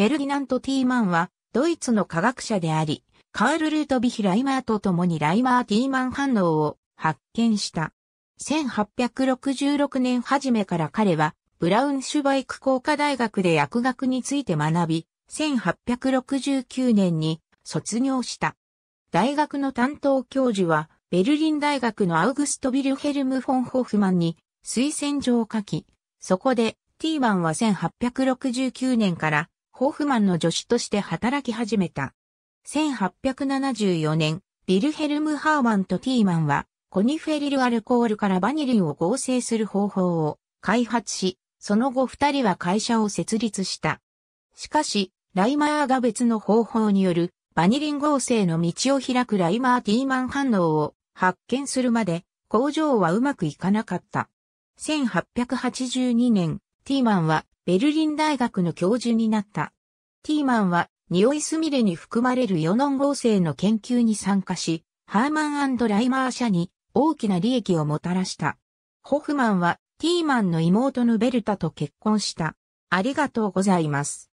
フェルディナント・ティーマンは、ドイツの科学者であり、カール・ルートビヒ・ライマーと共にライマー・ティーマン反応を発見した。1866年初めから彼は、ブラウンシュバイク工科大学で薬学について学び、1869年に卒業した。大学の担当教授は、ベルリン大学のアウグスト・ビルヘルム・フォン・ホフマンに推薦状を書き、そこでティーマンは1869年からホフマンの助手として働き始めた。1874年、ビルヘルム・ハーマンとティーマンは、コニフェリルアルコールからバニリンを合成する方法を開発し、その後二人は会社を設立した。しかし、ライマーが別の方法によるバニリン合成の道を開くライマー・ティーマン反応を発見するまで工場はうまくいかなかった。1882年、ティーマンはベルリン大学の教授になった。ティーマンは、匂いすみれに含まれるヨノン合成の研究に参加し、ハーマンライマー社に大きな利益をもたらした。ホフマンは、ティーマンの妹のベルタと結婚した。ありがとうございます。